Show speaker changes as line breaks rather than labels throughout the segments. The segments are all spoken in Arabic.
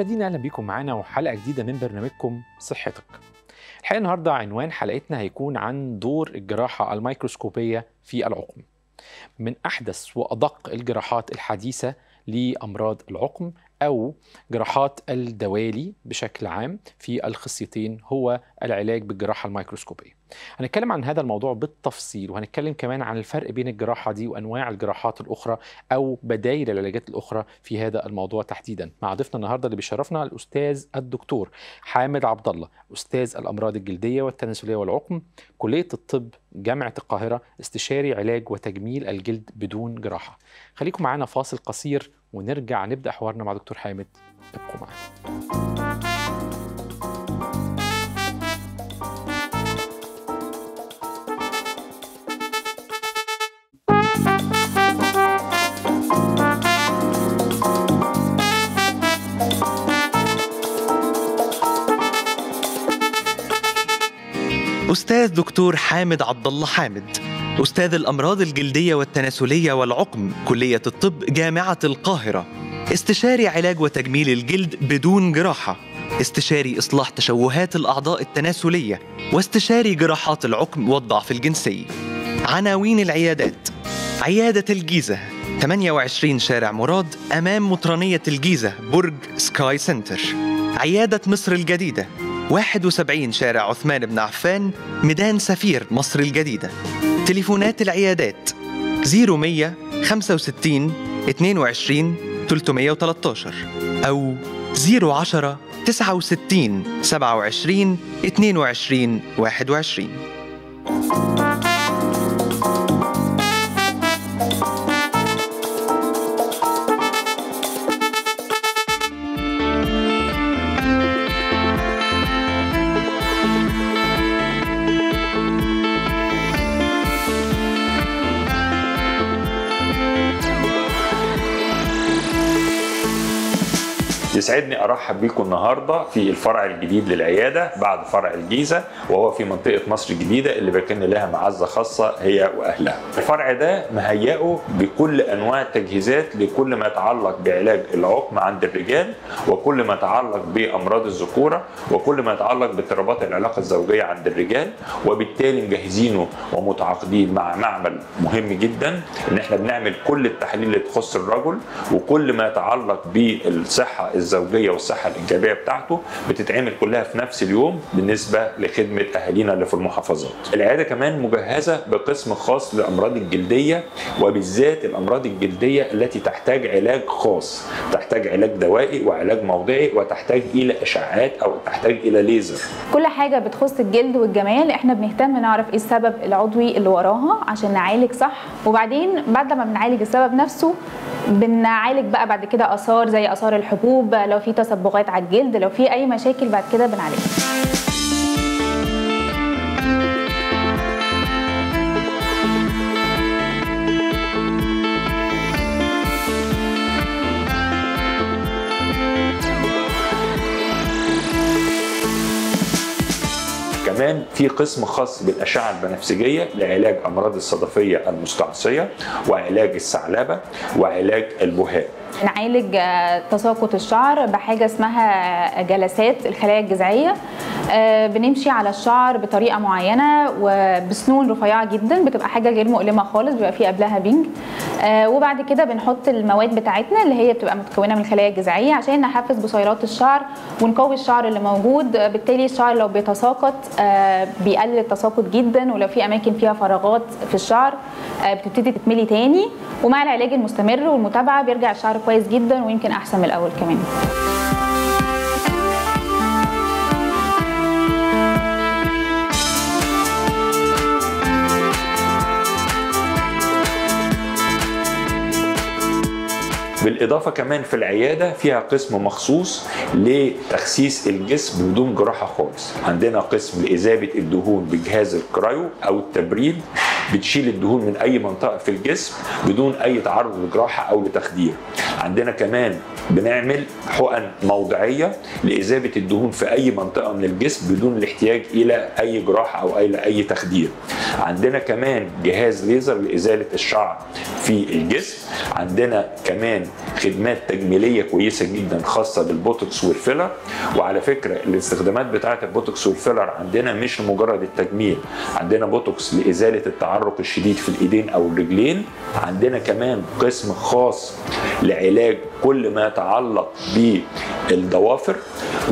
مشاهدينا اهلا بيكم معانا وحلقه جديده من برنامجكم صحتك. الحقيقه النهارده عنوان حلقتنا هيكون عن دور الجراحه الميكروسكوبيه في العقم. من احدث وادق الجراحات الحديثه لامراض العقم او جراحات الدوالي بشكل عام في الخصيتين هو العلاج بالجراحه الميكروسكوبيه. هنتكلم عن هذا الموضوع بالتفصيل وهنتكلم كمان عن الفرق بين الجراحة دي وأنواع الجراحات الأخرى أو بدايل العلاجات الأخرى في هذا الموضوع تحديدا مع ضيفنا النهاردة اللي بيشرفنا الأستاذ الدكتور حامد عبد الله أستاذ الأمراض الجلدية والتناسلية والعقم كلية الطب جامعة القاهرة استشاري علاج وتجميل الجلد بدون جراحة خليكم معانا فاصل قصير ونرجع نبدأ حوارنا مع دكتور حامد ابقوا معانا الأستاذ دكتور حامد عبد الله حامد أستاذ الأمراض الجلدية والتناسلية والعقم كلية الطب جامعة القاهرة استشاري علاج وتجميل الجلد بدون جراحة استشاري إصلاح تشوهات الأعضاء التناسلية واستشاري جراحات العقم والضعف الجنسي عناوين العيادات عيادة الجيزة 28 شارع مراد أمام مطرانية الجيزة برج سكاي سنتر عيادة مصر الجديدة 71 شارع عثمان بن عفان ميدان سفير مصر الجديدة تليفونات العيادات 0100 65 22 313 أو 010 69 27 22 21
يسعدني ارحب بيكم النهارده في الفرع الجديد للعياده بعد فرع الجيزه وهو في منطقه مصر الجديده اللي بكن لها معزه خاصه هي واهلها. الفرع ده مهيئه بكل انواع التجهيزات لكل ما يتعلق بعلاج العقم عند الرجال وكل ما يتعلق بامراض الذكوره وكل ما يتعلق باضطرابات العلاقه الزوجيه عند الرجال وبالتالي مجهزينه ومتعاقدين مع معمل مهم جدا ان احنا بنعمل كل التحاليل اللي تخص الرجل وكل ما يتعلق بالصحه الزوجيه الزوجيه والصحه الانجابيه بتاعته بتتعمل كلها في نفس اليوم بالنسبه لخدمه اهالينا اللي في المحافظات. العياده كمان مجهزه بقسم خاص للامراض الجلديه وبالذات الامراض الجلديه التي تحتاج علاج خاص، تحتاج علاج دوائي وعلاج موضعي وتحتاج الى اشعاعات او تحتاج الى ليزر.
كل حاجه بتخص الجلد والجمال احنا بنهتم نعرف ايه السبب العضوي اللي وراها عشان نعالج صح وبعدين بعد ما بنعالج السبب نفسه بنعالج بقى بعد كده اثار زي اثار الحبوب لو في تصبغات على الجلد لو في أي مشاكل بعد كده بنعالجها
كمان في قسم خاص بالأشعة البنفسجية لعلاج أمراض الصدفية المستعصية وعلاج الثعلبة وعلاج البهاء
نعالج آه، تساقط الشعر بحاجه اسمها آه، جلسات الخلايا الجذعيه آه، بنمشي على الشعر بطريقه معينه وبسنون رفيعه جدا بتبقى حاجه غير مؤلمه خالص بيبقى فيه قبلها بينج آه، وبعد كده بنحط المواد بتاعتنا اللي هي بتبقى متكونه من الخلايا الجذعيه عشان نحفز بصيرات الشعر ونقوي الشعر اللي موجود آه، بالتالي الشعر لو بيتساقط بيقلل التساقط جدا ولو في اماكن فيها فراغات في الشعر بتبتدي تتملي تاني ومع العلاج المستمر والمتابعه بيرجع الشعر كويس جدا ويمكن احسن من الاول كمان
بالاضافه كمان في العياده فيها قسم مخصوص لتخسيس الجسم بدون جراحه خالص عندنا قسم لإذابة الدهون بجهاز الكرايو أو التبريد بتشيل الدهون من أي منطقة في الجسم بدون أي تعرض لجراحة أو لتخدير عندنا كمان بنعمل حقن موضعية لإذابة الدهون في أي منطقة من الجسم بدون الاحتياج إلى أي جراحة أو إلى أي تخدير عندنا كمان جهاز ليزر لإزالة الشعر في الجسم عندنا كمان خدمات تجميليه كويسه جدا خاصه بالبوتوكس والفيلر وعلى فكره الاستخدامات بتاعه البوتوكس والفيلر عندنا مش مجرد التجميل عندنا بوتوكس لازاله التعرق الشديد في الايدين او الرجلين عندنا كمان قسم خاص لعلاج كل ما يتعلق بالضوافر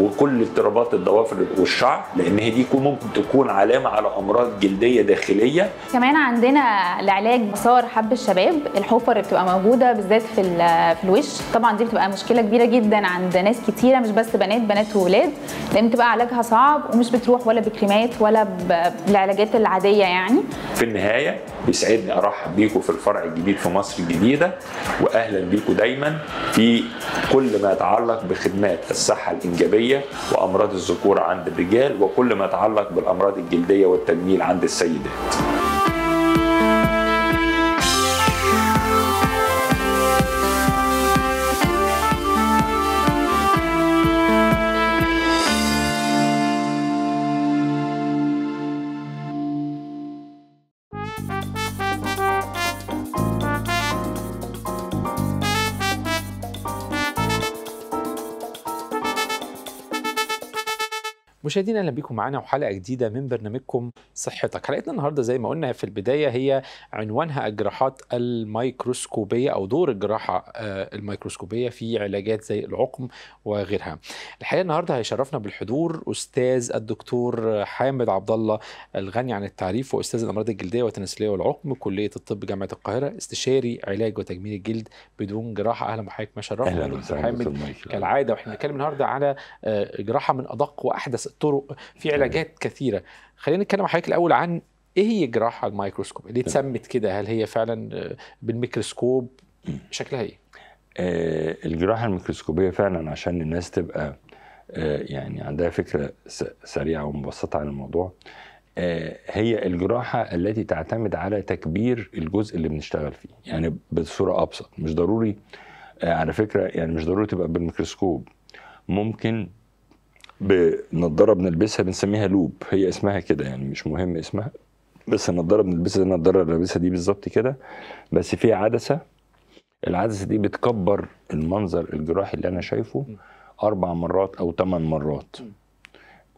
وكل اضطرابات الضوافر والشعر لان هي دي ممكن تكون علامه على امراض جلديه داخليه
كمان عندنا لعلاج مسار حب الشباب الحفر اللي بتبقى موجوده بالذات في في الوش طبعا دي بتبقى مشكله كبيره جدا عند ناس كتيره مش بس بنات بنات وولاد لان بتبقى علاجها صعب ومش بتروح ولا بكريمات ولا بالعلاجات العاديه يعني
في النهايه يسعدني ارحب بيكم في الفرع الجديد في مصر الجديده واهلا بيكم دايما في كل ما يتعلق بخدمات الصحه الانجابيه وامراض الذكوره عند الرجال وكل ما يتعلق بالامراض الجلديه والتجميل عند السيدات
مشاهدينا اهلا بيكم معانا وحلقه جديده من برنامجكم صحتك حلقتنا النهارده زي ما قلنا في البدايه هي عنوانها الجراحات الميكروسكوبيه او دور الجراحه آه، الميكروسكوبيه في علاجات زي العقم وغيرها الحقيقه النهارده هيشرفنا بالحضور استاذ الدكتور حامد عبد الله الغني عن التعريف واستاذ الامراض الجلديه والتناسليه والعقم كليه الطب جامعه القاهره استشاري علاج وتجميل الجلد بدون جراحه اهلا بحضرتك ما شرفتنا دكتور حامد كالعاده واحنا بنتكلم النهارده على آه، جراحه من ادق واحدث طرق في طيب. علاجات كثيره خلينا نتكلم مع حضرتك الاول عن ايه هي جراحه الميكروسكوب ليه اتسمت نعم. كده هل هي فعلا بالميكروسكوب شكلها ايه
آه الجراحه الميكروسكوبيه فعلا عشان الناس تبقى آه يعني عندها فكره سريعه ومبسطه عن الموضوع آه هي الجراحه التي تعتمد على تكبير الجزء اللي بنشتغل فيه يعني بصوره ابسط مش ضروري آه، على فكره يعني مش ضروري تبقى بالميكروسكوب ممكن بنضاره بنلبسها بنسميها لوب هي اسمها كده يعني مش مهم اسمها بس النضاره بنلبسها زي النضاره اللي لابسها دي بالظبط كده بس في عدسه العدسه دي بتكبر المنظر الجراحي اللي انا شايفه اربع مرات او ثمان مرات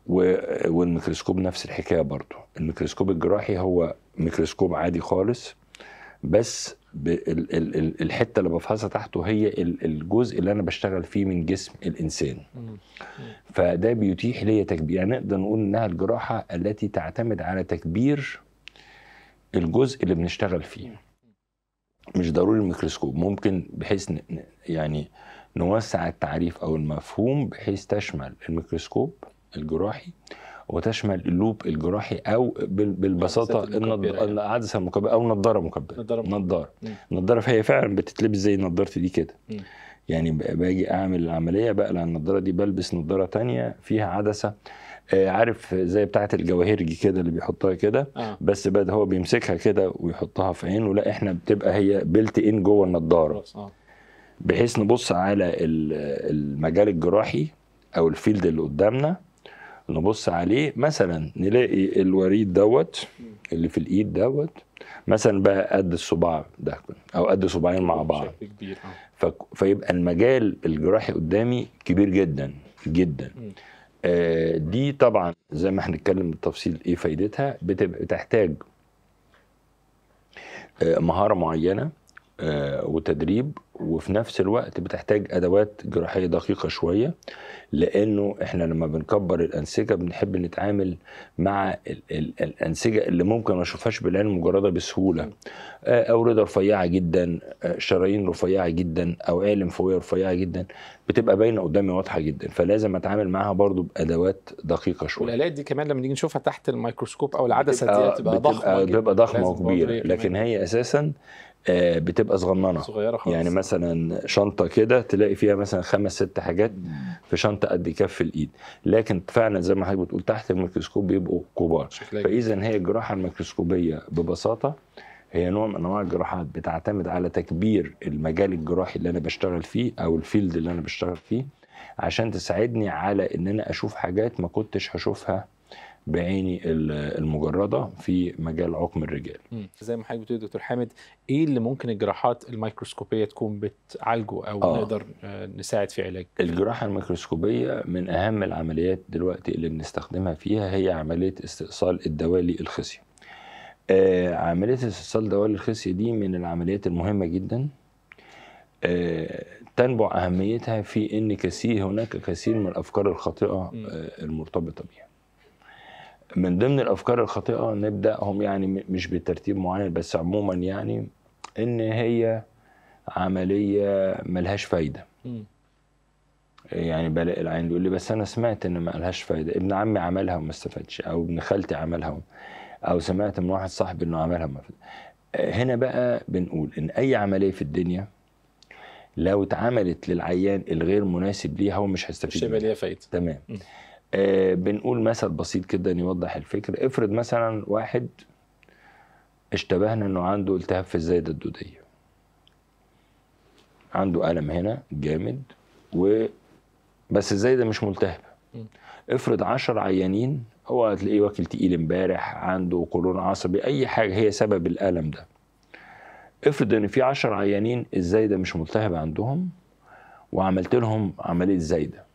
والميكروسكوب نفس الحكايه برضو الميكروسكوب الجراحي هو ميكروسكوب عادي خالص بس الحته اللي بفحصها تحته هي الجزء اللي انا بشتغل فيه من جسم الانسان فده بيتيح ليا تكبير يعني نقدر نقول انها الجراحه التي تعتمد على تكبير الجزء اللي بنشتغل فيه مش ضروري الميكروسكوب ممكن بحيث يعني نوسع التعريف او المفهوم بحيث تشمل الميكروسكوب الجراحي وتشمل اللوب الجراحي او بالبساطه يعني. العدسه المكبره او نظاره مكبره نظاره نظاره النظاره فهي فعلا بتتلبس زي نظارتي دي كده يعني باجي اعمل العمليه بقلع النظاره دي بلبس نظاره تانية فيها عدسه آه، عارف زي بتاعه الجواهرجي كده اللي بيحطها كده آه. بس بعد هو بيمسكها كده ويحطها في عينه لا احنا بتبقى هي بلت ان جوه النضاره آه. بحيث نبص على المجال الجراحي او الفيلد اللي قدامنا نبص عليه مثلا نلاقي الوريد دوت اللي في الايد دوت مثلا بقى قد الصباع ده او قد صباعين مع بعض كبير آه. فيبقى المجال الجراحي قدامي كبير جدا جدا آه دي طبعا زي ما هنتكلم بالتفصيل ايه فايدتها بتبقى تحتاج آه مهاره معينه آه، وتدريب وفي نفس الوقت بتحتاج ادوات جراحيه دقيقه شويه لانه احنا لما بنكبر الانسجه بنحب نتعامل مع الـ الـ الانسجه اللي ممكن ما اشوفهاش بالعين المجرده بسهوله آه، اورده رفيعه جدا آه، شرايين رفيعه جدا اوعيه لمفاويه رفيعه جدا بتبقى باينه قدامي واضحه جدا فلازم اتعامل معاها برضو بادوات دقيقه شويه
الالات دي كمان لما نيجي نشوفها تحت الميكروسكوب او العدسه دي بتبقى, بتبقى ضخمه بتبقى ضخمه وكبيره
لكن هي اساسا آه، بتبقى صغننه صغيره خالص يعني مثلا شنطه كده تلاقي فيها مثلا خمس ست حاجات في شنطه قد كف الايد لكن فعلا زي ما حضرتك بتقول تحت الميكروسكوب بيبقوا كبار فاذا هي الجراحه الميكروسكوبيه ببساطه هي نوع من انواع الجراحات بتعتمد على تكبير المجال الجراحي اللي انا بشتغل فيه او الفيلد اللي انا بشتغل فيه عشان تساعدني على ان انا اشوف حاجات ما كنتش هشوفها بعيني المجرده في مجال عقم الرجال.
زي ما حضرتك بتقول دكتور حامد ايه اللي ممكن الجراحات الميكروسكوبيه تكون بتعالجه او آه. نقدر آه، نساعد في علاج؟
الجراحه الميكروسكوبيه من اهم العمليات دلوقتي اللي بنستخدمها فيها هي عمليه استئصال الدوالي الخصي. آه عمليه استئصال دوالي الخصي دي من العمليات المهمه جدا آه تنبع اهميتها في ان كثير هناك كثير من الافكار الخاطئه آه المرتبطه بها من ضمن الافكار الخاطئه نبداهم يعني مش بترتيب معين بس عموما يعني ان هي عمليه ملهاش فايده يعني بلاقي العين يقول لي بس انا سمعت ان ما لهاش فايده ابن عمي عملها وما استفادش او ابن خالتي عملها او سمعت من واحد صاحبي انه عملها وما فاد هنا بقى بنقول ان اي عمليه في الدنيا لو اتعملت للعيان الغير مناسب ليه هو مش هيستفيد مش هيبقى ليها فايده تمام م. آه، بنقول مثل بسيط كده يوضح الفكر افرض مثلا واحد اشتبهنا انه عنده التهاب في الزايده الدوديه عنده الم هنا جامد و بس الزايده مش ملتهبه افرض 10 عيانين هو هتلاقيه واكل تقيل امبارح عنده قولون عصبي اي حاجه هي سبب الالم ده افرض ان في 10 عيانين الزايده مش ملتهبه عندهم وعملت لهم عمليه زايده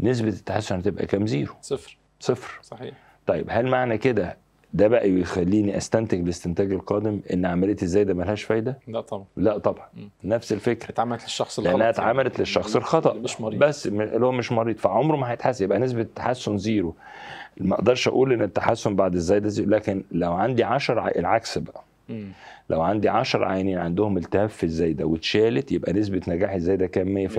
نسبه التحسن هتبقى كام زيرو صفر صفر صحيح طيب هل معنى كده ده بقى يخليني استنتج الاستنتاج القادم ان عمليه الزايده ملهاش فايده؟ لا طبعا لا طبعا نفس الفكره اتعملت للشخص الغلط لانها اتعملت للشخص الخطا مش مريض بس اللي هو مش مريض فعمره ما هيتحسن يبقى نسبه التحسن زيرو ما اقدرش اقول ان التحسن بعد الزايده زيرو لكن لو عندي 10 العكس بقى م. لو عندي 10 عينين عندهم التهاب في الزايده واتشالت يبقى نسبه نجاح الزايده كام 100%.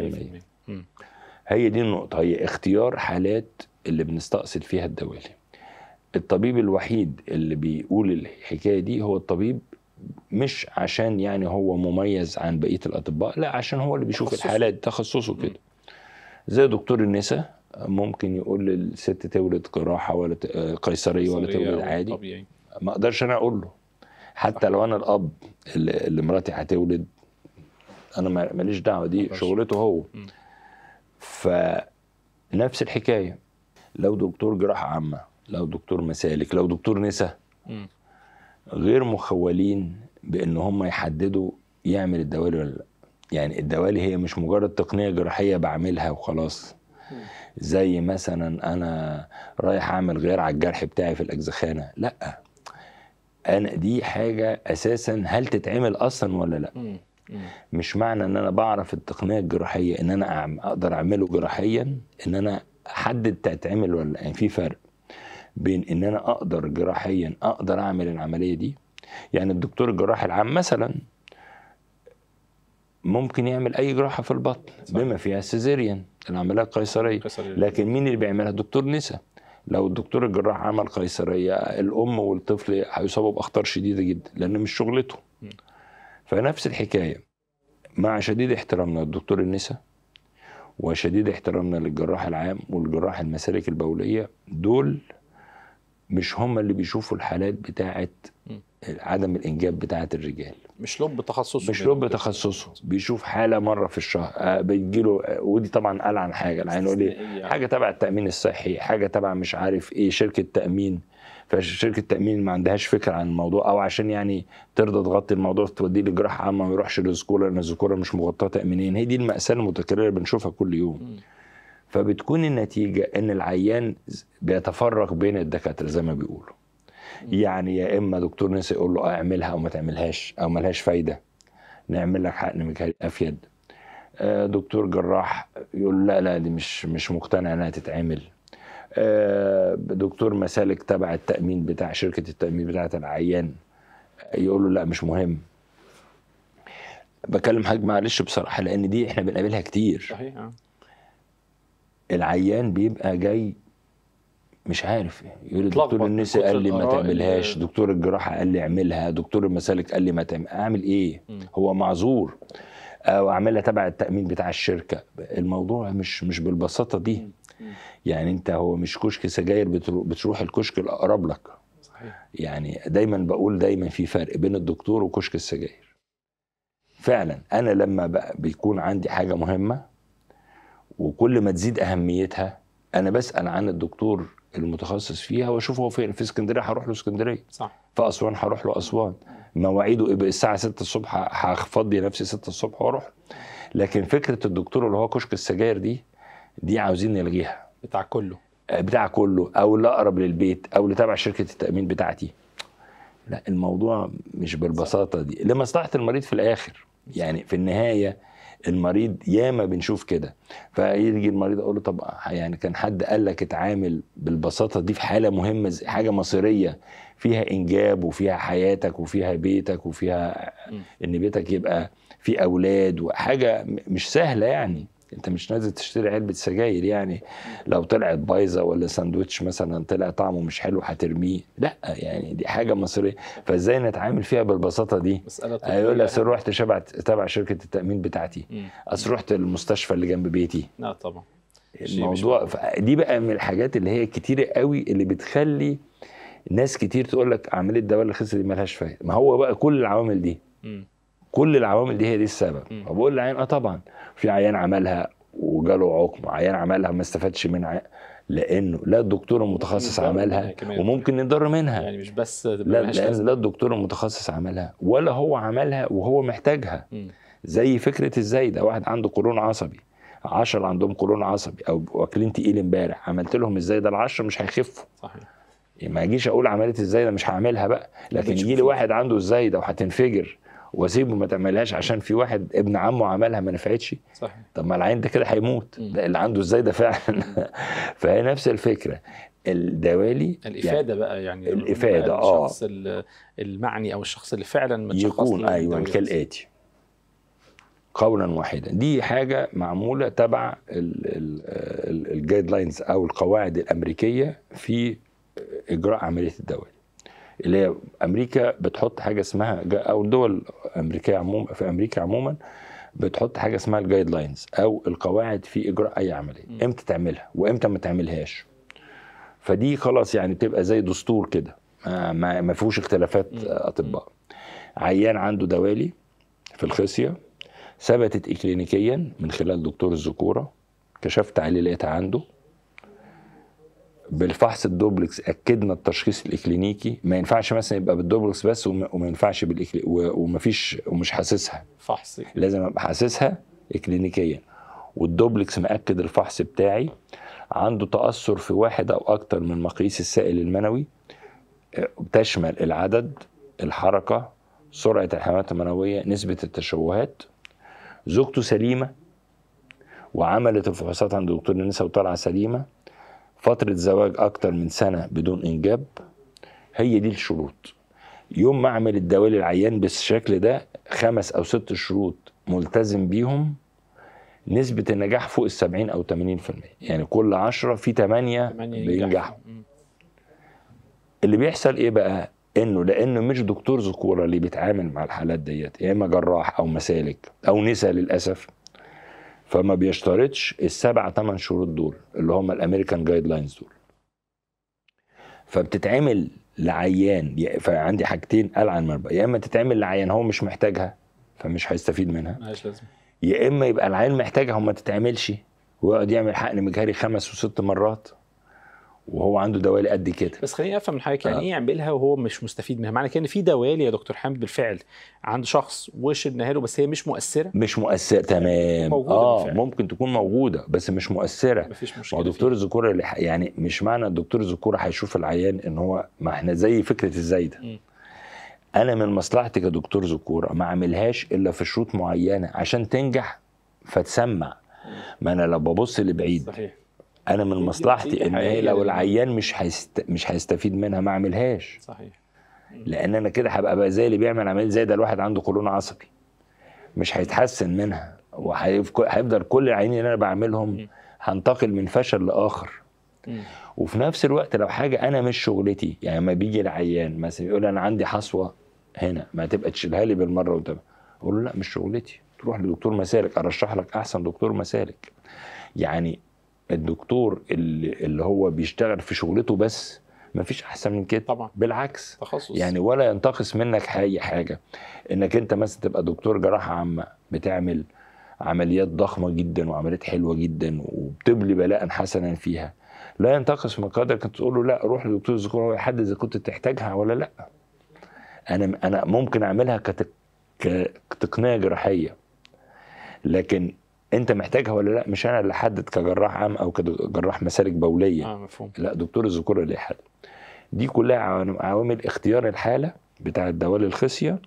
هي دي النقطة هي اختيار حالات اللي بنستأصل فيها الدوالي الطبيب الوحيد اللي بيقول الحكاية دي هو الطبيب مش عشان يعني هو مميز عن بقية الأطباء لا عشان هو اللي بيشوف تخصص. الحالات تخصصه كده زي دكتور النساء ممكن يقول للست تولد جراحة ولا آه، قيصرية ولا تولد عادي طبيعي. ما اقدرش انا اقول له حتى لو انا الاب اللي مراتي هتولد انا ماليش دعوه دي شغلته هو مم. فنفس الحكايه لو دكتور جراحه عامه لو دكتور مسالك لو دكتور نساء غير مخولين بان هم يحددوا يعمل الدوالي ولا لا يعني الدوالي هي مش مجرد تقنيه جراحيه بعملها وخلاص زي مثلا انا رايح اعمل غير على الجرح بتاعي في الاجزخانه لا انا دي حاجه اساسا هل تتعمل اصلا ولا لا مش معنى ان انا بعرف التقنيه الجراحيه ان انا اقدر اعمله جراحيا ان انا احدد تتعمل ولا يعني في فرق بين ان انا اقدر جراحيا اقدر اعمل العمليه دي يعني الدكتور الجراح العام مثلا ممكن يعمل اي جراحه في البطن صح. بما فيها السيزيريان العمليه القيصريه لكن مين اللي بيعملها الدكتور نسا لو الدكتور الجراح عمل قيصريه الام والطفل هيصابوا باخطار شديده جدا لان مش شغلته فنفس الحكايه مع شديد احترامنا للدكتور النساء وشديد احترامنا للجراح العام والجراح المسالك البوليه دول مش هم اللي بيشوفوا الحالات بتاعه عدم الانجاب بتاعه الرجال
مش لب تخصصه مش لب
تخصصه بيشوف حاله مره في الشهر آه، بتجيله آه، ودي طبعا قال عن حاجه العين يعني. حاجه تبع التامين الصحي حاجه تبع مش عارف ايه شركه تامين فشركه التامين ما عندهاش فكره عن الموضوع او عشان يعني ترضى تغطي الموضوع توديه لجراحه عامه ما يروحش للذكوره لان الذكوره مش مغطاه تامينيا هي دي الماساه المتكرره بنشوفها كل يوم فبتكون النتيجه ان العيان بيتفرق بين الدكاتره زي ما بيقولوا يعني يا اما دكتور نسي يقول له اعملها او ما تعملهاش او ملهاش فايده نعمل لك حقن ميكانيكي افيد آه، دكتور جراح يقول لا لا دي مش مش مقتنع انها تتعمل آه، دكتور مسالك تبع التامين بتاع شركه التامين بتاعه العيان يقول له لا مش مهم بكلم حاج معلش بصراحه لان دي احنا بنقابلها كتير صحيح آه. العيان بيبقى جاي مش عارف يقول لي دكتور النساء قال لي ما تعملهاش دكتور الجراحه قال لي اعملها دكتور المسالك قال لي ما تعمل اعمل ايه م. هو معذور او اعملها تبع التامين بتاع الشركه الموضوع مش مش بالبساطه دي م. م. يعني انت هو مش كشك سجاير بتروح الكشك الاقرب لك صحيح. يعني دايما بقول دايما في فرق بين الدكتور وكشك السجاير فعلا انا لما بيكون عندي حاجه مهمه وكل ما تزيد اهميتها انا بسال عن الدكتور المتخصص فيها واشوف هو فين في اسكندريه هروح له اسكندريه صح في اسوان هروح له اسوان مواعيده ايه الساعه 6 الصبح هفضي نفسي 6 الصبح واروح لكن فكره الدكتور اللي هو كشك السجاير دي دي عاوزين نلغيها بتاع كله آه، بتاع كله او اللي اقرب للبيت او اللي تبع شركه التامين بتاعتي لا الموضوع مش بالبساطه دي لمصلحه المريض في الاخر يعني في النهايه المريض ياما بنشوف كده فيجي المريض اقول له طب يعني كان حد قال لك اتعامل بالبساطه دي في حاله مهمه حاجه مصيريه فيها انجاب وفيها حياتك وفيها بيتك وفيها ان بيتك يبقى في اولاد وحاجه مش سهله يعني انت مش نازل تشتري علبه سجاير يعني لو طلعت بايظه ولا ساندوتش مثلا طلع طعمه مش حلو هترميه لا يعني دي حاجه مصريه فازاي نتعامل فيها بالبساطه دي هيقول اصل رحت تبع شركه التامين بتاعتي اصل رحت المستشفى اللي جنب بيتي لا طبعا الموضوع دي بقى من الحاجات اللي هي كتيره قوي اللي بتخلي ناس كتير تقول لك عمليه الدواء اللي خسر دي مالهاش فايده ما هو بقى كل العوامل دي م. كل العوامل دي هي دي السبب فبقول للعيان اه طبعا في عيان عملها وجاله عقم عيان عملها ما استفادش منها لانه لا الدكتور المتخصص عملها وممكن نضر منها يعني مش بس لا لا الدكتور المتخصص عملها ولا هو عملها وهو محتاجها زي فكره ازاي ده واحد عنده قولون عصبي 10 عندهم قولون عصبي او واكلين تقيل امبارح عملت لهم ازاي ده ال10 مش هيخفوا صحيح ما اجيش اقول عملت ازاي ده مش هعملها بقى لكن يجي لي واحد عنده ازاي ده وهتنفجر واسيبه ما تعملهاش عشان في واحد ابن عمه عملها ما نفعتش صحيح طب ما العين ده كده هيموت ده اللي عنده ازاي ده فعلا فهي نفس الفكره الدوالي الافاده يعني بقى يعني الافاده اه الشخص
المعني او الشخص اللي فعلا ما يكون ايوه كالاتي
قولا واحدا دي حاجه معموله تبع الجايد لاينز او القواعد الامريكيه في اجراء عمليه الدوالي اللي هي امريكا بتحط حاجه اسمها او الدول الامريكيه عموما في امريكا عموما بتحط حاجه اسمها الجايد لاينز او القواعد في اجراء اي عمليه امتى تعملها وامتى ما تعملهاش فدي خلاص يعني بتبقى زي دستور كده ما, ما فيهوش اختلافات اطباء عيان عنده دوالي في الخصيه ثبتت اكلينيكيا من خلال دكتور الذكوره كشفت عليه لقيتها عنده بالفحص الدوبلكس اكدنا التشخيص الاكلينيكي ما ينفعش مثلا يبقى بالدوبلكس بس وما ينفعش بالإكلي... ومفيش ومش حاسسها فحص لازم ابقى حاسسها اكلينيكيا والدوبلكس مأكد الفحص بتاعي عنده تأثر في واحد أو أكتر من مقاييس السائل المنوي تشمل العدد الحركة سرعة الحيوانات المنوية نسبة التشوهات زوجته سليمة وعملت الفحوصات عند دكتور النساء وطالعة سليمة فترة زواج أكتر من سنة بدون إنجاب هي دي الشروط يوم ما أعمل الدوال العيان بالشكل ده خمس أو ست شروط ملتزم بيهم نسبة النجاح فوق السبعين أو تمانين في المية يعني كل عشرة في تمانية بينجحوا اللي بيحصل إيه بقى انه لانه مش دكتور ذكوره اللي بيتعامل مع الحالات ديت يا اما جراح او مسالك او نسا للاسف فما بيشترطش السبع ثمان شروط دول اللي هم الامريكان جايد لاينز دول فبتتعمل لعيان فعندي حاجتين العن مربع يا اما تتعمل لعيان هو مش محتاجها فمش هيستفيد منها يا اما يبقى العيان محتاجها وما تتعملش ويقعد يعمل حقن مجهري خمس وست مرات وهو عنده دوالي قد كده بس خليني افهم من حضرتك يعني آه. ايه
يعملها وهو مش مستفيد منها معنى كده ان في دوالي يا دكتور حامد بالفعل عند شخص وش ادناها له بس هي مش
مؤثره مش مؤثره تمام موجودة اه بالفعل. ممكن تكون موجوده بس مش مؤثره مفيش مشكله دكتور الذكوره يعني مش معنى الدكتور الذكوره هيشوف العيان ان هو ما احنا زي فكره الزايده م. انا من مصلحتي كدكتور ذكوره ما اعملهاش الا في شروط معينه عشان تنجح فتسمع ما انا لو ببص لبعيد صحيح انا من مصلحتي ان هي لو العيان مش هيست... مش هيستفيد منها ما اعملهاش صحيح لان انا كده هبقى بقى زي اللي بيعمل عمليه زي ده الواحد عنده قولون عصبي مش هيتحسن منها وهيفضل كل العيانين اللي انا بعملهم هنتقل من فشل لاخر وفي نفس الوقت لو حاجه انا مش شغلتي يعني لما بيجي العيان مثلا يقول انا عندي حصوه هنا ما تبقى تشيلها لي بالمره وتبقى اقول له لا مش شغلتي تروح لدكتور مسالك ارشح لك احسن دكتور مسالك يعني الدكتور اللي, اللي هو بيشتغل في شغلته بس ما فيش احسن من كده طبعا بالعكس تخصص يعني ولا ينتقص منك اي حاجه انك انت مثلا تبقى دكتور جراحه عامه بتعمل عمليات ضخمه جدا وعمليات حلوه جدا وبتبلي بلاء حسنا فيها لا ينتقص من قدرك انت تقول له لا روح لدكتور الذكور هو يحدد اذا كنت تحتاجها ولا لا انا انا ممكن اعملها كتقنيه جراحيه لكن انت محتاجها ولا لا مش انا اللي احدد كجراح عام او كجراح مسالك بوليه آه مفهوم. لا دكتور الذكوره اللي يحدد دي كلها عوامل اختيار الحاله بتاع دوال الخصيه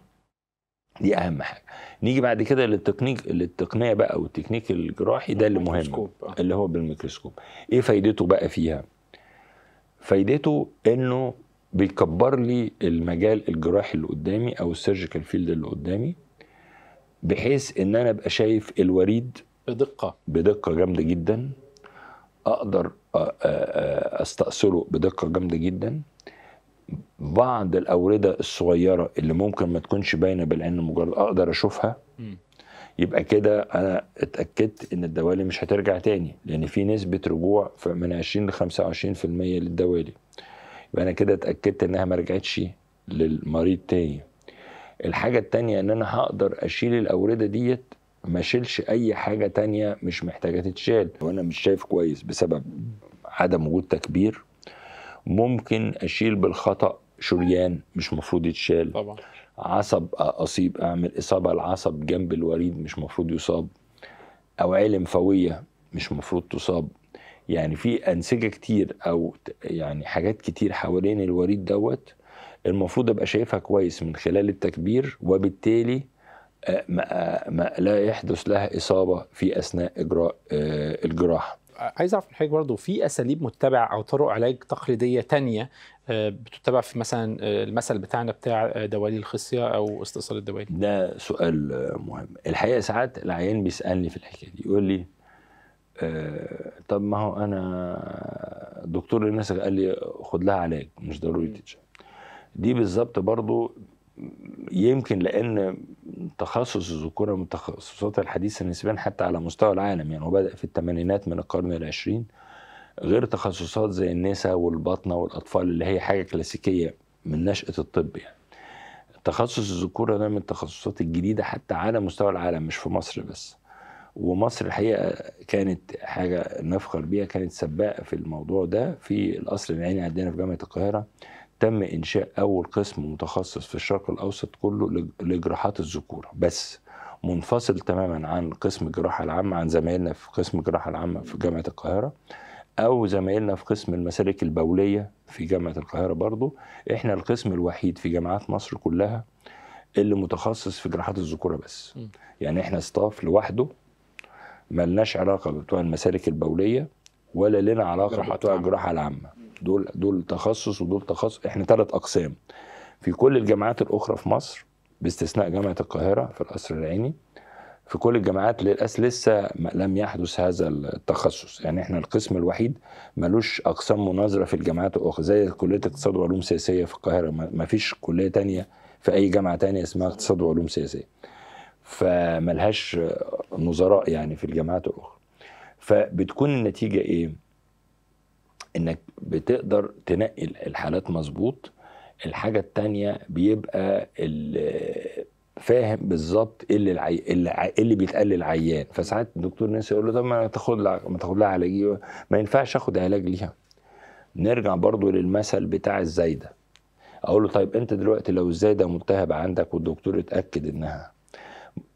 دي اهم حاجه نيجي بعد كده للتكنيك للتقنيه بقى والتكنيك الجراحي ده اللي مهم آه. اللي هو بالميكروسكوب ايه فايدته بقى فيها فايدته انه بيكبر لي المجال الجراحي اللي قدامي او السيرجيكال فيلد اللي قدامي بحيث ان انا ابقى شايف الوريد بدقه بدقه جامده جدا اقدر استأصله بدقه جامده جدا بعض الاورده الصغيره اللي ممكن ما تكونش باينه بالعين المجرد اقدر اشوفها يبقى كده انا اتاكدت ان الدوالي مش هترجع تاني لان في نسبه رجوع من 20 ل 25% للدوالي يبقى انا كده اتاكدت انها ما رجعتش للمريض تاني الحاجه التانيه ان انا هقدر اشيل الاورده ديت ما شيلش اي حاجه تانية مش محتاجه تتشال وانا مش شايف كويس بسبب عدم وجود تكبير ممكن اشيل بالخطا شريان مش مفروض يتشال طبعا عصب اصيب اعمل اصابه العصب جنب الوريد مش مفروض يصاب او علم فويه مش مفروض تصاب يعني في انسجه كتير او يعني حاجات كتير حوالين الوريد دوت المفروض ابقى شايفها كويس من خلال التكبير وبالتالي آه، ما آه، ما لا يحدث لها اصابه في اثناء اجراء آه، الجراحه.
عايز اعرف من حضرتك برضه في اساليب متبعه او طرق علاج تقليديه تانية بتتبع في مثلا المثل بتاعنا بتاع دوالي الخصيه او استئصال الدوالي؟
ده سؤال مهم، الحقيقه ساعات العيان بيسالني في الحكايه دي يقول لي طب ما هو انا دكتور الناس قال لي خد لها علاج مش ضروري تتشال. دي بالظبط برضو يمكن لان تخصص الذكوره من التخصصات الحديثه نسبيا حتى على مستوى العالم يعني هو بدا في الثمانينات من القرن العشرين غير تخصصات زي النساء والباطنه والاطفال اللي هي حاجه كلاسيكيه من نشاه الطب يعني تخصص الذكوره ده من التخصصات الجديده حتى على مستوى العالم مش في مصر بس ومصر الحقيقه كانت حاجه نفخر بيها كانت سباقه في الموضوع ده في القصر العيني عندنا في جامعه القاهره تم انشاء اول قسم متخصص في الشرق الاوسط كله لجراحات الذكوره بس منفصل تماما عن قسم الجراحه العامه عن زمايلنا في قسم الجراحه العامه في جامعه القاهره او زمايلنا في قسم المسالك البوليه في جامعه القاهره برضو احنا القسم الوحيد في جامعات مصر كلها اللي متخصص في جراحات الذكوره بس يعني احنا ستاف لوحده ملناش علاقه بتوع المسالك البوليه ولا لنا علاقه بتوع الجراحه العامه دول دول تخصص ودول تخصص احنا ثلاث اقسام في كل الجامعات الاخرى في مصر باستثناء جامعه القاهره في القصر العيني في كل الجامعات للاسف لسه لم يحدث هذا التخصص يعني احنا القسم الوحيد ملوش اقسام مناظره في الجامعات الاخرى زي كليه اقتصاد وعلوم سياسيه في القاهره ما فيش كليه تانية في اي جامعه تانية اسمها اقتصاد وعلوم سياسيه فملهاش نظراء يعني في الجامعات الاخرى فبتكون النتيجه ايه انك بتقدر تنقي الحالات مظبوط الحاجه التانية بيبقى فاهم بالظبط ايه اللي العي... إيه اللي, إيه اللي بيتقال للعيان فساعات الدكتور ناس يقول له طب ما تاخد لها ما تاخد لها علاج ما ينفعش اخد علاج ليها نرجع برضو للمثل بتاع الزايده اقول له طيب انت دلوقتي لو الزايده ملتهبه عندك والدكتور اتاكد انها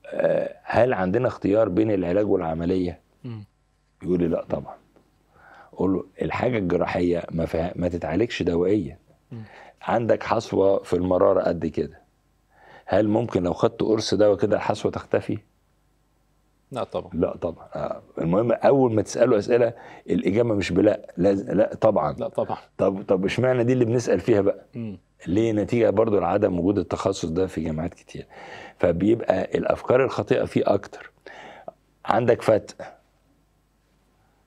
آه، هل عندنا اختيار بين العلاج والعمليه؟ يقول لي لا طبعا اقول له الحاجه الجراحيه ما, فيها ما تتعالجش دوائيا عندك حصوه في المراره قد كده هل ممكن لو خدت قرص دواء كده الحصوه تختفي؟ لا طبعا لا طبعا آه، المهم اول ما تساله اسئله الاجابه مش بلا لازم لا طبعا لا طبعا طب طب اشمعنى دي اللي بنسال فيها بقى م. ليه نتيجه برضو لعدم وجود التخصص ده في جامعات كتير فبيبقى الافكار الخاطئه فيه اكتر عندك فتق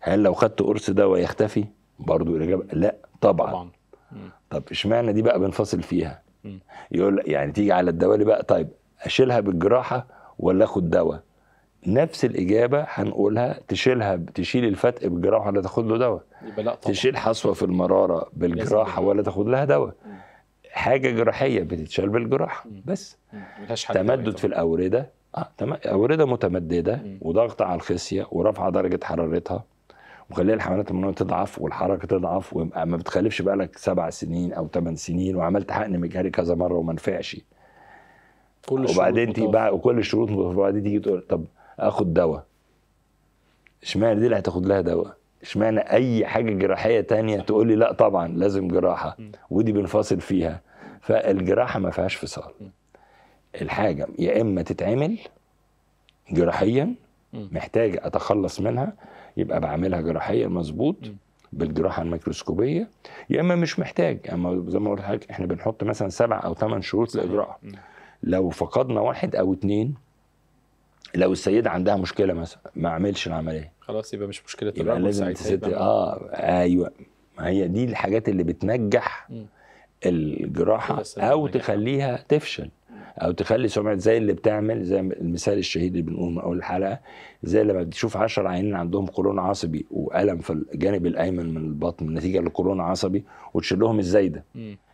هل لو خدت قرص دواء يختفي برضو الاجابه لا طبعا, طبعا. طب اشمعنى دي بقى بنفصل فيها يقول يعني تيجي على الدوالي بقى طيب اشيلها بالجراحه ولا اخد دواء نفس الاجابه هنقولها تشيلها تشيل الفتق بالجراحه ولا تاخد له دواء تشيل حصوه في المراره بالجراحه ولا تاخد لها دواء حاجه جراحيه بتتشال بالجراحه بس تمدد في الاورده اه تمام اورده متمدده وضغط على الخصيه ورفع درجه حرارتها وخلي الحملات المنويه تضعف والحركه تضعف وما بتخلفش بقى لك سبع سنين او ثمان سنين وعملت حقن مجهري كذا مره وما نفعش كل وبعدين تيجي بقى وكل الشروط وبعدين تيجي تقول طب اخد دواء اشمعنى دي اللي هتاخد لها دواء اشمعنى اي حاجه جراحيه تانية تقول لي لا طبعا لازم جراحه ودي بنفاصل فيها فالجراحه ما فيهاش فصال الحاجه يا اما تتعمل جراحيا محتاج اتخلص منها يبقى بعملها جراحيا مظبوط بالجراحه الميكروسكوبيه يا اما مش محتاج اما زي ما قلت لحضرتك احنا بنحط مثلا سبع او ثمان شروط لاجراءها لو فقدنا واحد او اثنين لو السيده عندها مشكله مثلا ما عملش العمليه
خلاص يبقى مش مشكله يبقى لازم الست اه
ايوه ما هي دي الحاجات اللي بتنجح الجراحه او تخليها تفشل او تخلي سمعه زي اللي بتعمل زي المثال الشهير اللي بنقوله من اول الحلقه زي لما بتشوف 10 عيانين عندهم قولون عصبي والم في الجانب الايمن من البطن نتيجه لقولون عصبي وتشيلهم الزايده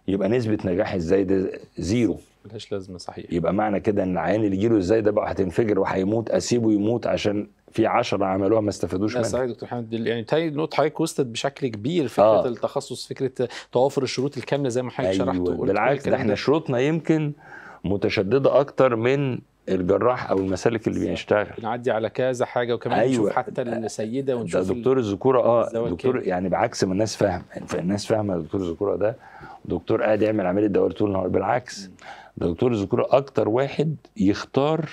يبقى نسبه نجاح الزايده زيرو
ملهاش لازمه صحيح يبقى
معنى كده ان العيان اللي جيله الزايده بقى هتنفجر وهيموت اسيبه يموت عشان في 10 عملوها ما استفادوش منها
يا دكتور حامد يعني تاني نقطه حضرتك وصلت بشكل كبير فكرة آه. التخصص فكرة توافر الشروط الكاملة زي ما حضرتك أيوة. شرحت بالعكس ده احنا
شروطنا يمكن متشدده اكتر من الجراح او المسالك اللي بيشتغل
نعدي على كذا حاجه وكمان أيوة. نشوف حتى السيده ونشوف ده دكتور
الذكوره اه دكتور يعني بعكس ما الناس فاهمه الناس فاهمه دكتور الذكوره ده دكتور قاعد يعمل عمليه دوائر طول النهار بالعكس ده دكتور الذكوره اكتر واحد يختار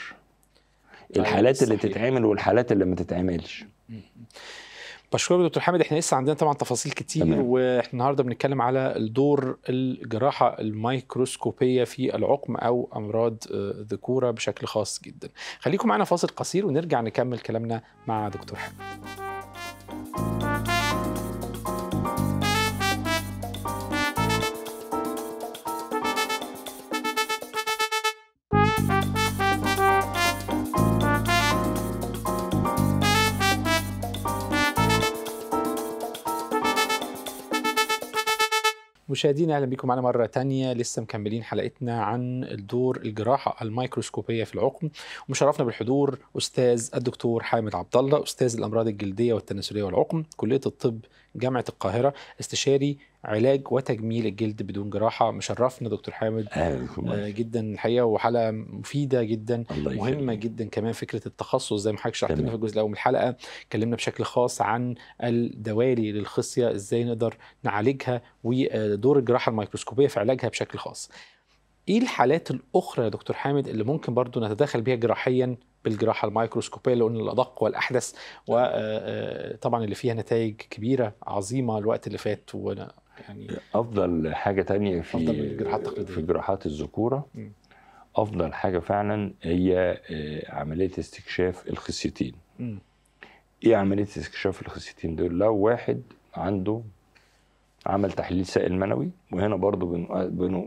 طيب، الحالات اللي تتعمل والحالات اللي ما تتعملش بشكرك دكتور حامد احنا لسه عندنا
طبعا تفاصيل كتير تمام. واحنا النهارده بنتكلم على دور الجراحه الميكروسكوبيه في العقم او امراض الذكوره آه، بشكل خاص جدا خليكم معنا فاصل قصير ونرجع نكمل كلامنا مع دكتور حامد مشاهدينا اهلا بكم معنا مره تانية لسه مكملين حلقتنا عن الدور الجراحه الميكروسكوبيه في العقم ومشرفنا بالحضور استاذ الدكتور حامد عبد الله استاذ الامراض الجلديه والتناسليه والعقم كليه الطب جامعه القاهره استشاري علاج وتجميل الجلد بدون جراحه مشرفنا دكتور حامد آه، آه، جدا الحقيقه وحلقه مفيده جدا مهمه جدا كمان فكره التخصص زي ما حضرتك شرحت لنا في الجزء الاول من الحلقه اتكلمنا بشكل خاص عن الدوالي للخصيه ازاي نقدر نعالجها ودور الجراحه الميكروسكوبيه في علاجها بشكل خاص ايه الحالات الاخرى يا دكتور حامد اللي ممكن برضو نتدخل بيها جراحيا بالجراحه الميكروسكوبيه اللي قلنا الادق والاحدث وطبعا آه، اللي فيها نتائج كبيره
عظيمه الوقت اللي فات وانا يعني افضل حاجه تانية في أفضل الجراحات التقليديه في جراحات الذكوره افضل حاجه فعلا هي آه، عمليه استكشاف الخصيتين ايه عمليه استكشاف الخصيتين دول لو واحد عنده عمل تحليل سائل منوي وهنا برضو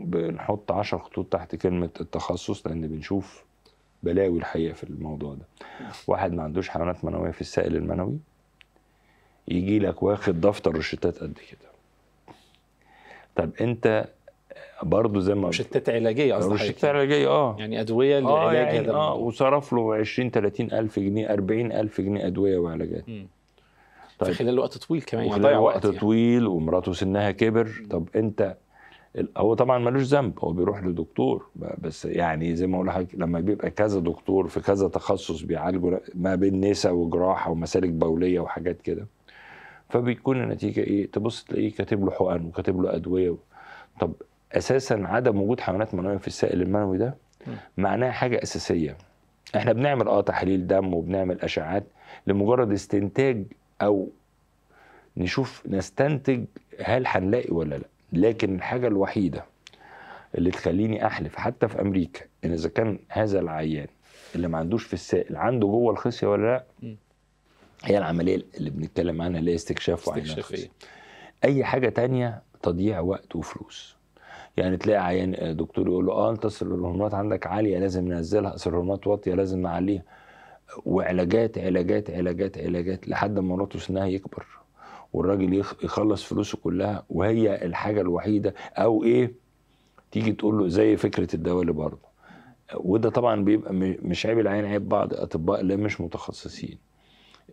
بنحط 10 خطوط تحت كلمه التخصص لان بنشوف بلاوي الحقيقه في الموضوع ده واحد ما عندوش حيوانات منويه في السائل المنوي يجي لك واخد دفتر روشتات قد كده طب انت برضه زي ما روشتات علاجيه قصدك
روشتات علاجيه اه يعني ادويه للعلاج آه يعني اه
وصرف له 20 30 الف جنيه 40 الف جنيه ادويه وعلاجات طيب في
خلال وقت طويل كمان يعني ضيع وقت, وقت يعني.
طويل ومراته سنها كبر م. طب انت هو طبعا ملوش ذنب هو بيروح لدكتور بس يعني زي ما اقول لحضرتك لما بيبقى كذا دكتور في كذا تخصص بيعالجوا ما بين نسا وجراحه ومسالك بوليه وحاجات كده فبيكون النتيجه ايه تبص تلاقيه كاتب له حقن وكاتب له ادويه طب اساسا عدم وجود حيوانات منويه في السائل المنوي ده معناه حاجه اساسيه احنا بنعمل اه تحاليل دم وبنعمل اشعات لمجرد استنتاج او نشوف نستنتج هل هنلاقي ولا لا لكن الحاجه الوحيده اللي تخليني احلف حتى في امريكا ان اذا كان هذا العيان اللي ما عندوش في السائل عنده جوه الخصيه ولا لا هي العمليه اللي بنتكلم عنها اللي هي استكشاف وعينات استكشافيه اي حاجه تانية تضييع وقت وفلوس يعني تلاقي عيان دكتور يقول له اه انت الهرمونات عندك عاليه لازم ننزلها الهرمونات واطيه لازم نعليها وعلاجات علاجات علاجات علاجات لحد ما مراته سنها يكبر والراجل يخلص فلوسه كلها وهي الحاجه الوحيده او ايه تيجي تقول له زي فكره الدواء اللي برضه وده طبعا بيبقى مش عيب العين عيب بعض اطباء اللي مش متخصصين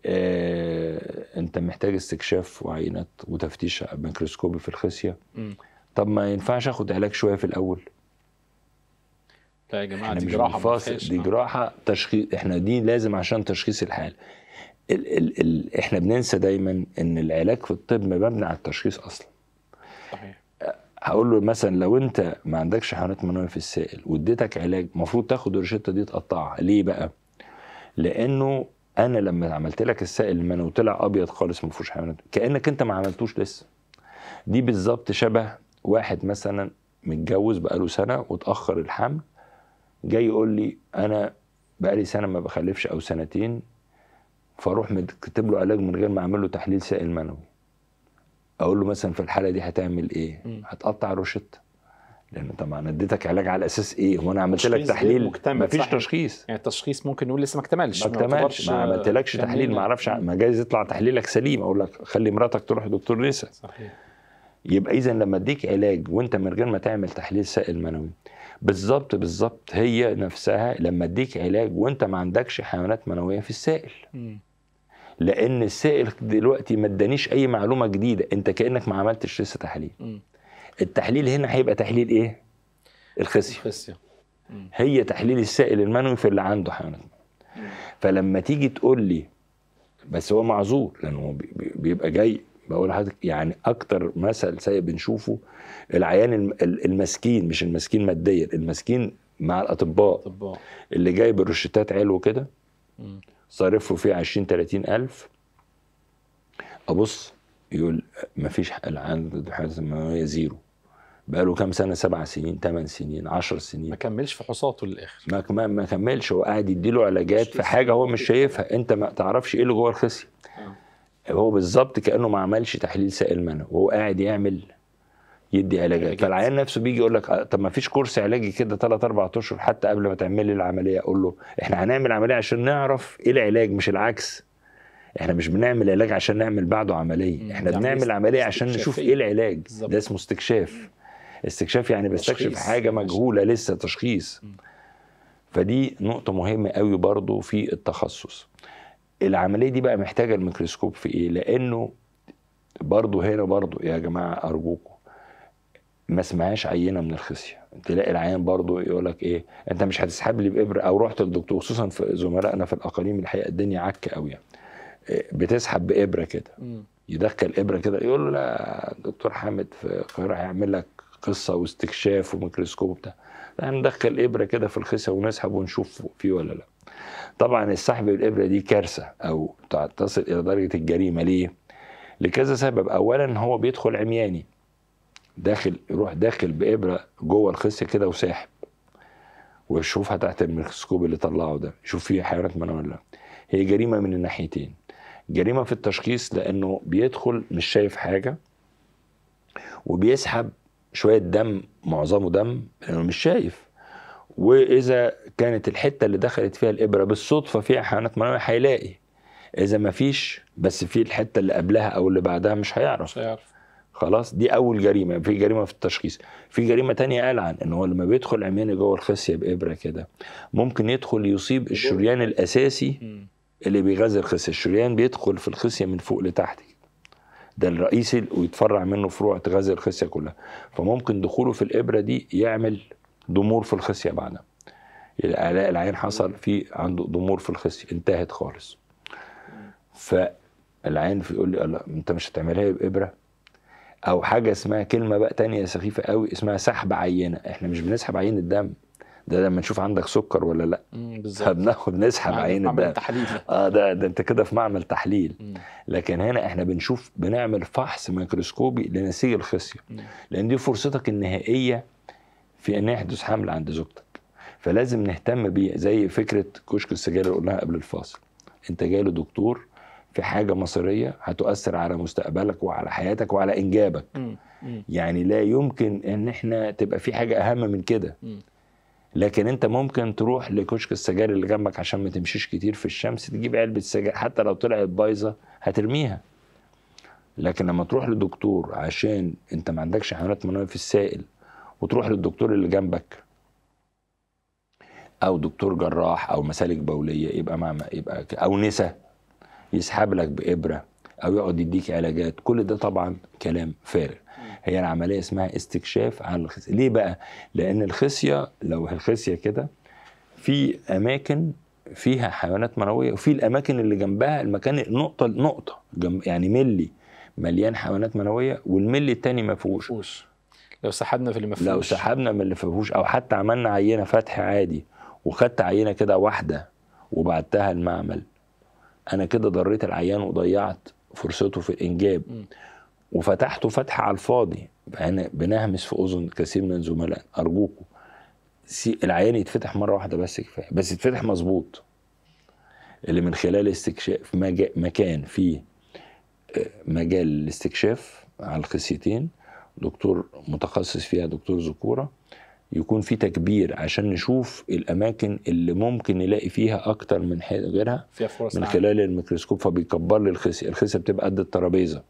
آه، انت محتاج استكشاف وعينات وتفتيش ميكروسكوبي في الخصيه طب ما ينفعش اخد علاج شويه في الاول لا يا جماعه يعني دي جراحه دي آه. جراحه تشخيص احنا دي لازم عشان تشخيص الحاله ال ال ال احنا بننسى دايما ان العلاج في الطب مبني على التشخيص اصلا صحيح آه، هقول له مثلا لو انت ما عندكش حيوانات منويه في السائل واديتك علاج المفروض تاخد الروشته دي تقطعها ليه بقى لانه انا لما عملت لك السائل المنوي طلع ابيض خالص ما فيهوش حيوانات كانك انت ما عملتوش لسه دي بالظبط شبه واحد مثلا متجوز بقاله سنه واتاخر الحمل جاي يقول لي انا بقالي سنه ما بخلفش او سنتين فاروح مكتب له علاج من غير ما اعمل له تحليل سائل منوي اقول له مثلا في الحاله دي هتعمل ايه هتقطع روشته لان طبعا انا اديتك علاج على اساس ايه؟ هو انا عملت لك تحليل مكتمل مفيش صحيح.
تشخيص يعني التشخيص ممكن نقول لسه ما اكتملش ما اكتملش ما عملتلكش تحليل ما اعرفش
ما جايز يطلع تحليلك سليم اقول لك خلي مراتك تروح دكتور نسا صحيح يبقى اذا لما اديك علاج وانت من غير ما تعمل تحليل سائل منوي بالظبط بالظبط هي نفسها لما اديك علاج وانت ما عندكش حيوانات منويه في السائل لان السائل دلوقتي ما ادانيش اي معلومه جديده انت كانك ما عملتش لسه تحليل م. التحليل هنا هيبقى تحليل ايه الخصيه الخصيه هي تحليل السائل المنوي في اللي عنده حيوانات فلما تيجي تقول لي بس هو معذور لانه بيبقى جاي بقول لحضرتك يعني اكتر مثل سيء بنشوفه العيان المسكين مش المسكين ماديا المسكين مع الاطباء الاطباء اللي جاي بالروشتات علو كده صارفه فيه 20 30 الف ابص يقول مفيش العيان عنده حاجه زيرو بقى له كام سنه سبع سنين ثمان سنين عشر سنين ما كملش فحوصاته للاخر ما ما كملش هو قاعد يديله علاجات في حاجه هو مش شايفها انت ما تعرفش ايه اللي جوه الخصي اه. هو بالظبط كانه ما عملش تحليل سائل منه وهو قاعد يعمل يدي علاجات فالعيان نفسه بيجي يقول لك آه، طب ما فيش كورس علاجي كده ثلاث اربع اشهر حتى قبل ما تعمل لي العمليه اقول له احنا هنعمل عمليه عشان نعرف ايه العلاج مش العكس احنا مش بنعمل علاج عشان نعمل بعده عمليه احنا يعني بنعمل عمليه عشان نشوف ايه العلاج ده اسمه استكشاف استكشاف يعني بستكشف حاجه مجهوله لسه تشخيص فدي نقطه مهمه قوي برضو في التخصص العمليه دي بقى محتاجه الميكروسكوب في ايه لانه برضو هنا برضو يا جماعه ارجوكم ما اسمعهاش عينه من الخصيه تلاقي العيان برضو يقول لك ايه انت مش هتسحب لي بابره او رحت للدكتور خصوصا في زملائنا في الاقاليم الحقيقه الدنيا عك قوي يعني آه، بتسحب بابره كده يدخل ابره كده يقول له لا دكتور حامد في القاهره هيعمل لك قصه واستكشاف وميكروسكوب وبتاع هندخل نعم، ابره كده في الخصة ونسحب ونشوف فيه ولا لا طبعا السحب بالابره دي كارثه او تصل الى درجه الجريمه ليه لكذا سبب اولا هو بيدخل عمياني داخل يروح داخل بابره جوه الخصة كده وساحب ويشوفها تحت الميكروسكوب اللي طلعه ده يشوف فيها حيوانات منها ولا لا هي جريمه من الناحيتين جريمه في التشخيص لانه بيدخل مش شايف حاجه وبيسحب شويه دم معظمه دم لانه مش شايف واذا كانت الحته اللي دخلت فيها الابره بالصدفه فيها حيوانات منويه هيلاقي اذا ما فيش بس في الحته اللي قبلها او اللي بعدها مش هيعرف مش هيعرف خلاص دي اول جريمه في جريمه في التشخيص في جريمه تانية قال عن ان هو لما بيدخل عمياني جوه الخصيه بابره كده ممكن يدخل يصيب الشريان الاساسي اللي بيغذي الخصيه الشريان بيدخل في الخصيه من فوق لتحت ده الرئيسي ويتفرع منه فروع تغذي الخصيه كلها فممكن دخوله في الابره دي يعمل ضمور في الخصيه بعدها الاعلاء العين حصل في عنده ضمور في الخصيه انتهت خالص فالعين يقول لي لا انت مش هتعملها بابره او حاجه اسمها كلمه بقى تانية سخيفه قوي اسمها سحب عينه احنا مش بنسحب عين الدم ده لما نشوف عندك سكر ولا لا فبناخد نسحب عين الدم اه ده ده انت كده في معمل تحليل مم. لكن هنا احنا بنشوف بنعمل فحص ميكروسكوبي لنسيج الخصيه لان دي فرصتك النهائيه في ان يحدث حمل عند زوجتك فلازم نهتم بيه زي فكره كشك السجاير اللي قلناها قبل الفاصل انت جاي لدكتور في حاجه مصيريه هتؤثر على مستقبلك وعلى حياتك وعلى انجابك مم. مم. يعني لا يمكن ان احنا تبقى في حاجه اهم من كده لكن انت ممكن تروح لكشك السجاير اللي جنبك عشان ما تمشيش كتير في الشمس تجيب علبه سجاير حتى لو طلعت بايظه هترميها لكن لما تروح لدكتور عشان انت ما عندكش حيوانات منويه في السائل وتروح للدكتور اللي جنبك او دكتور جراح او مسالك بوليه يبقى مع يبقى او نسا يسحب لك بابره او يقعد يديك علاجات كل ده طبعا كلام فارغ هي العمليه اسمها استكشاف عن الخصيه ليه بقى لان الخصيه لو الخصيه كده في اماكن فيها حيوانات منويه وفي الاماكن اللي جنبها المكان نقطه نقطه جنب يعني ملي مليان حيوانات منويه والملي التاني ما فيهوش لو سحبنا في اللي ما فيهوش لو سحبنا من اللي فيهوش او حتى عملنا عينه فتح عادي وخدت عينه كده واحده وبعتها المعمل انا كده ضريت العيان وضيعت فرصته في الانجاب م. وفتحته فتح على الفاضي بنهمس في اذن كثير من زملائنا ارجوكم العيان يتفتح مره واحده بس كفايه بس يتفتح مظبوط اللي من خلال استكشاف مكان فيه آه، مجال الاستكشاف على الخصيتين دكتور متخصص فيها دكتور ذكوره يكون في تكبير عشان نشوف الاماكن اللي ممكن نلاقي فيها اكتر من غيرها فيها فرص من نعم. خلال الميكروسكوب فبيكبر لي الخسيه، الخسي الخسي بتبقي قد الترابيزه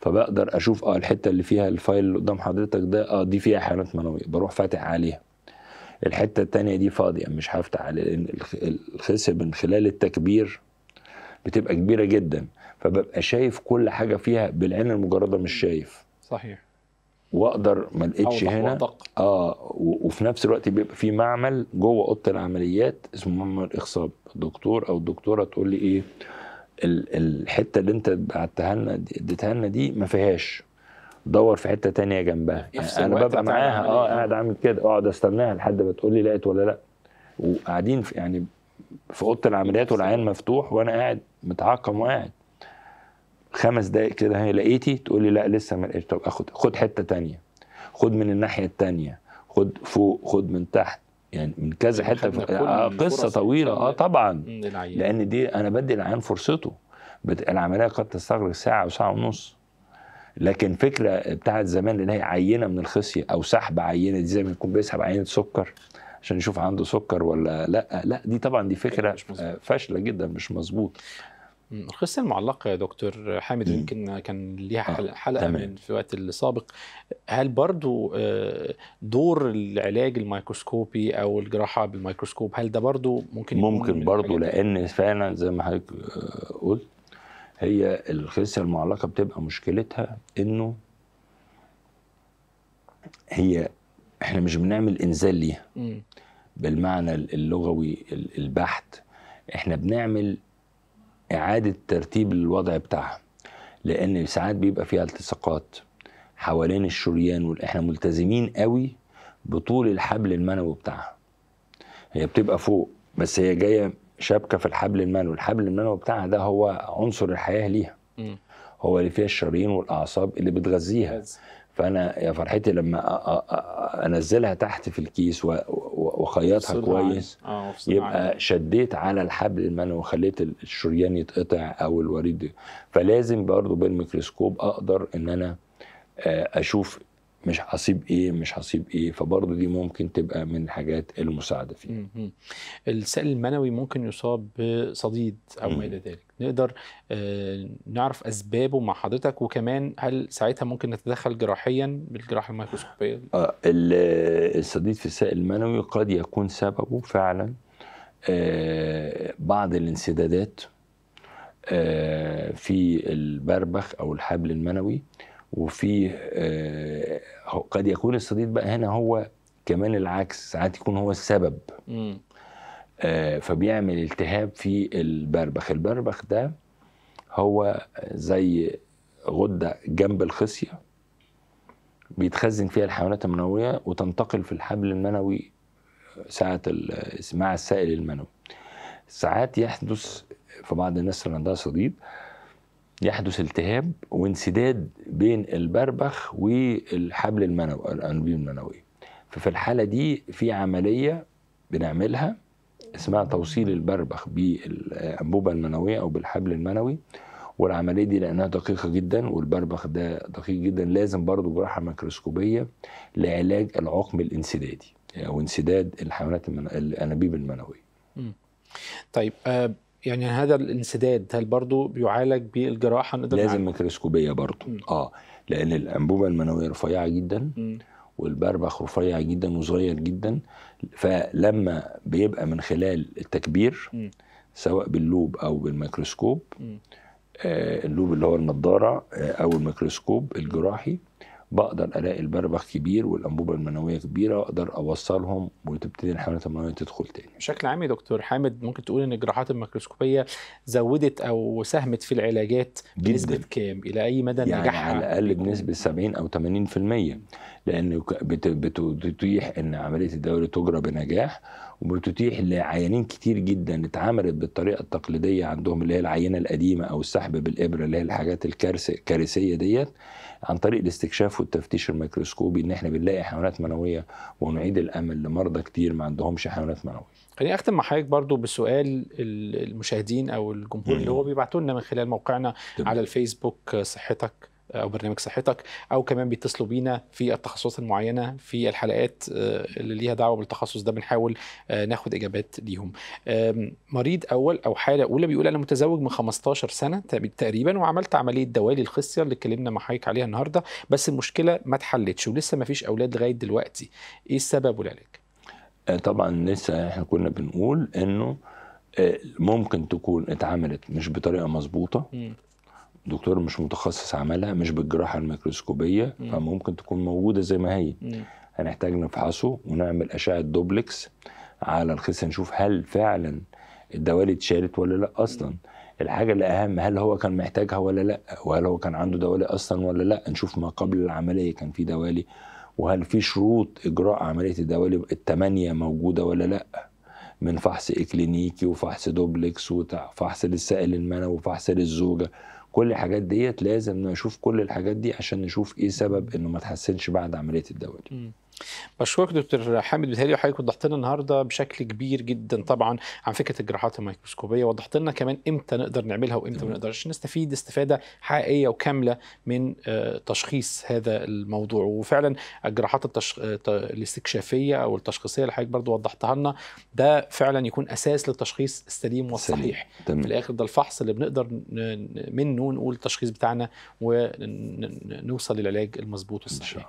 فبقدر اشوف اه الحته اللي فيها الفايل اللي قدام حضرتك ده اه دي فيها حيوانات منويه بروح فاتح عليها الحته الثانيه دي فاضيه مش هفتح على لان الخسي من خلال التكبير بتبقى كبيره جدا فببقى شايف كل حاجه فيها بالعين المجرده مش شايف صحيح واقدر ما لقيتش هنا وأدق. اه وفي نفس الوقت بيبقى في معمل جوه اوضه العمليات اسمه معمل اخصاب الدكتور او الدكتوره تقول لي ايه الحته اللي انت بعتها لنا اديتها لنا دي ما فيهاش دور في حته تانية جنبها انا ببقى معاها اه قاعد عامل كده اقعد استناها لحد ما تقول لي لقيت ولا لا وقاعدين في يعني في اوضه العمليات والعيان مفتوح وانا قاعد متعقم وقاعد خمس دقايق كده هي لقيتي تقول لي لا لسه ما لقيتش طب اخد خد حته تانية خد من الناحيه التانية خد فوق خد من تحت يعني من كذا حته ف... آه قصه طويله اه طبعا لان دي انا بدي العيان فرصته بت... العمليه قد تستغرق ساعه او ساعه ونص لكن فكره بتاعت زمان اللي هي عينه من الخصيه او سحب عينه دي زي ما يكون بيسحب عينه سكر عشان يشوف عنده سكر ولا لا لا دي طبعا دي فكره آه، فاشله جدا مش
مظبوط القصه المعلقه يا دكتور حامد يمكن كان ليها آه، حلقه آه. من في الوقت السابق هل برضو آه، دور العلاج الميكروسكوبي او الجراحه بالميكروسكوب هل ده برضو ممكن يكون ممكن برضو لان
فعلا زي ما حضرتك آه، قلت هي القصه المعلقه بتبقى مشكلتها انه هي احنا مش بنعمل انزال ليها بالمعنى اللغوي البحت احنا بنعمل اعاده ترتيب الوضع بتاعها لان ساعات بيبقى فيها التصاقات حوالين الشريان احنا ملتزمين قوي بطول الحبل المنوي بتاعها هي بتبقى فوق بس هي جايه شابكه في الحبل المنوي الحبل المنوي بتاعها ده هو عنصر الحياه ليها هو اللي فيها الشرايين والاعصاب اللي بتغذيها فانا يا فرحتي لما انزلها تحت في الكيس وخيطها كويس آه يبقى شديت على الحبل المنوي وخليت الشريان يتقطع او الوريد فلازم برضو بالميكروسكوب اقدر ان انا آه، اشوف مش هصيب ايه مش هصيب ايه فبرضه دي ممكن تبقى من حاجات المساعده فيها
السائل المنوي ممكن يصاب بصديد او ما الى ذلك نقدر آه، نعرف اسبابه مع حضرتك وكمان هل ساعتها ممكن نتدخل جراحيا بالجراحه الميكروسكوبيه
الصديد في السائل المنوي قد يكون سببه فعلا آه، بعض الانسدادات آه، في البربخ او الحبل المنوي وفي آه، قد يكون الصديد بقى هنا هو كمان العكس ساعات يكون هو السبب آه، فبيعمل التهاب في البربخ البربخ ده هو زي غده جنب الخصيه بيتخزن فيها الحيوانات المنويه وتنتقل في الحبل المنوي ساعه مع السائل المنوي ساعات يحدث في بعض الناس اللي عندها صديد يحدث التهاب وانسداد بين البربخ والحبل المنوي الانبيب المنوي ففي الحاله دي في عمليه بنعملها اسمها توصيل البربخ بالانبوبه المنويه او بالحبل المنوي والعمليه دي لانها دقيقه جدا والبربخ ده دقيق جدا لازم برضه جراحه ميكروسكوبيه لعلاج العقم الانسدادي او انسداد الحيوانات الانابيب المنويه. طيب آه يعني هذا
الانسداد هل برضه
بيعالج بالجراحه
نقدر لازم ميكروسكوبيه برضه
اه لان الانبوبه المنويه رفيعه جدا م. والبربخ رفيع جدا وصغير جدا فلما بيبقى من خلال التكبير م. سواء باللوب او بالميكروسكوب آه اللوب اللي هو النضاره آه او الميكروسكوب الجراحي آه بقدر الاقي البربخ كبير والانبوبه المنويه كبيره اقدر اوصلهم وتبتدي الحمله المنويه تدخل تاني.
بشكل عام يا دكتور حامد ممكن تقول ان الجراحات الميكروسكوبيه زودت او ساهمت في العلاجات جداً. بنسبه كام؟ الى اي مدى يعني نجاحها؟ على
الاقل بنسبه 70 او 80% لان بتتيح ان عمليه الدوري تجرى بنجاح وبتتيح لعيانين كتير جدا اتعملت بالطريقه التقليديه عندهم اللي هي العينه القديمه او السحب بالابره اللي هي الحاجات الكارثيه ديت عن طريق الاستكشاف والتفتيش الميكروسكوبي ان احنا بنلاقي حيوانات منويه ونعيد الامل لمرضى كتير ما عندهمش حيوانات منويه
خليني اختم مع حضرتك برضو بسؤال المشاهدين او الجمهور اللي هو بيبعتوا لنا من خلال موقعنا على الفيسبوك صحتك او برنامج صحتك او كمان بيتصلوا بينا في التخصصات المعينه في الحلقات آه، اللي ليها دعوه بالتخصص ده بنحاول آه، ناخد اجابات ليهم مريض اول او حاله اولى بيقول انا متزوج من 15 سنه تقريبا وعملت عمليه دوالي الخصيه اللي اتكلمنا مع حضرتك عليها النهارده بس المشكله ما اتحلتش ولسه ما فيش اولاد لغايه دلوقتي ايه السبب والعلاج
آه، طبعا لسه احنا كنا بنقول انه ممكن تكون اتعملت مش بطريقه مظبوطه دكتور مش متخصص عملها مش بالجراحه الميكروسكوبيه مم. فممكن تكون موجوده زي ما هي مم. هنحتاج نفحصه ونعمل اشعه دوبلكس على الخصيه نشوف هل فعلا الدوالي اتشالت ولا لا اصلا مم. الحاجه الاهم هل هو كان محتاجها ولا لا وهل هو كان عنده دوالي اصلا ولا لا نشوف ما قبل العمليه كان في دوالي وهل في شروط اجراء عمليه الدوالي الثمانيه موجوده ولا لا من فحص اكلينيكي وفحص دوبلكس وفحص للسائل المنوي وفحص للزوجه كل الحاجات ديت لازم نشوف كل الحاجات دي عشان نشوف ايه سبب انه ما تحسنش بعد عمليه الدواء
دي بشكرك دكتور حامد بيتهيألي حضرتك وضحت لنا النهارده بشكل كبير جدا طبعا عن فكره الجراحات الميكروسكوبيه وضحت لنا كمان امتى نقدر نعملها وامتى ما نقدرش نستفيد استفاده حقيقيه وكامله من آه، تشخيص هذا الموضوع وفعلا الجراحات التشخ... آه، الاستكشافيه او التشخيصيه اللي حضرتك برضه وضحتها لنا ده فعلا يكون اساس للتشخيص السليم والصحيح سليم. في الاخر ده الفحص اللي بنقدر منه نقول التشخيص بتاعنا ونوصل للعلاج المظبوط والصحيح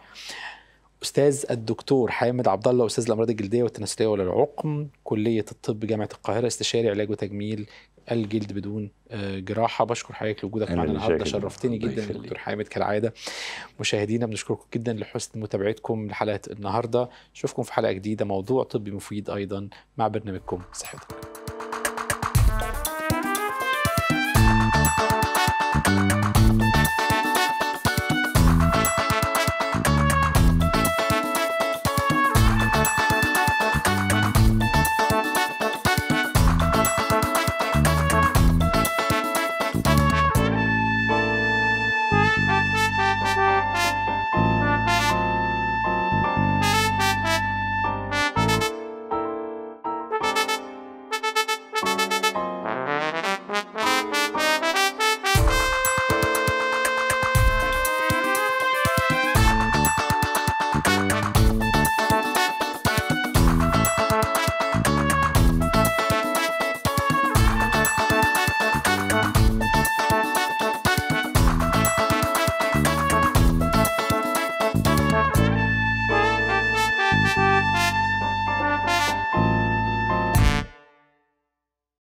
استاذ الدكتور حامد عبد الله استاذ الامراض الجلديه والتناسليه والعقم كليه الطب جامعه القاهره استشاري علاج وتجميل الجلد بدون آه، جراحه بشكر حضرتك لوجودك معانا النهارده شرفتني جدا دكتور حامد كالعاده مشاهدينا بنشكركم جدا لحسن متابعتكم لحلقه النهارده اشوفكم في حلقه جديده موضوع طبي مفيد ايضا مع برنامجكم صحتك